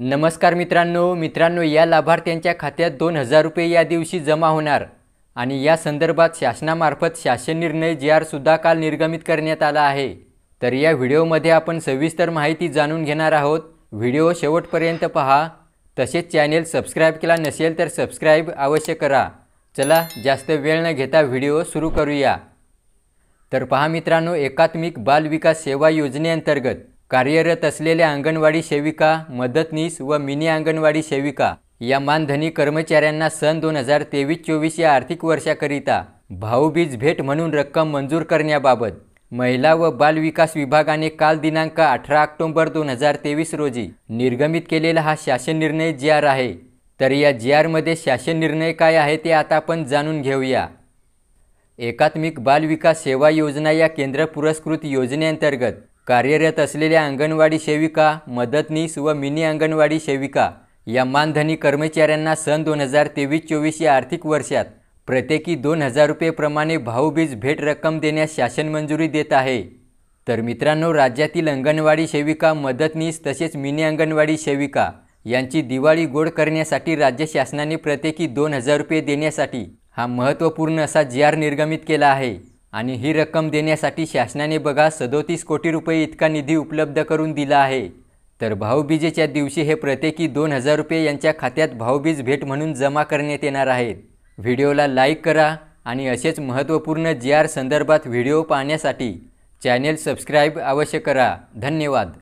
नमस्कार मित्रांनो मित्रांनो या लाभार्थ्यांच्या खात्यात दोन हजार रुपये या दिवशी जमा होणार आणि या संदर्भात शासनामार्फत शासन निर्णय जे आरसुद्धा काल निर्गमित करण्यात आला आहे तर या व्हिडिओमध्ये आपण सविस्तर माहिती जाणून घेणार आहोत व्हिडिओ शेवटपर्यंत पहा तसेच चॅनेल सबस्क्राईब केला नसेल तर सबस्क्राईब अवश्य करा चला जास्त वेळ न घेता व्हिडिओ सुरू करूया तर पहा मित्रांनो एकात्मिक बाल विकास सेवा योजनेअंतर्गत कार्यरत असलेल्या अंगणवाडी सेविका मदतनीस व मिनी अंगणवाडी सेविका या मानधनी कर्मचाऱ्यांना सन दोन हजार तेवीस चोवीस या आर्थिक वर्षाकरिता भाऊबीज भेट म्हणून रक्कम मंजूर करण्याबाबत महिला व बालविकास विभागाने काल दिनांक अठरा ऑक्टोंबर दोन हजार तेवीस रोजी निर्गमित केलेला हा शासन निर्णय जी आर आहे तर या जी आरमध्ये शासन निर्णय काय आहे ते आता आपण जाणून घेऊया एकात्मिक बाल विकास सेवा योजना या केंद्र पुरस्कृत योजनेअंतर्गत कार्यरत असलेल्या अंगणवाडी सेविका मदतनीस व मिनी अंगणवाडी सेविका या मानधनी कर्मचाऱ्यांना सन दोन हजार तेवीस चोवीस या आर्थिक वर्षात प्रत्येकी दोन हजार रुपयेप्रमाणे भाऊबीज भेट रक्कम देण्यास शासन मंजुरी देत आहे तर मित्रांनो राज्यातील अंगणवाडी सेविका मदतनीस तसेच मिनी अंगणवाडी सेविका यांची दिवाळी गोड करण्यासाठी राज्य शासनाने प्रत्येकी दोन हजार रुपये देण्यासाठी हा महत्त्वपूर्ण असा जी आर निर्गमित केला आहे आणि ही रक्कम देण्यासाठी शासनाने बघा सदोतीस कोटी रुपये इतका निधी उपलब्ध करून दिला आहे तर भाऊबीजेच्या दिवशी हे प्रत्येकी दोन हजार रुपये यांच्या खात्यात भाऊबीज भेट म्हणून जमा करण्यात येणार आहेत व्हिडिओला लाईक करा आणि असेच महत्त्वपूर्ण जी आर संदर्भात व्हिडिओ पाहण्यासाठी चॅनेल सबस्क्राईब अवश्य करा धन्यवाद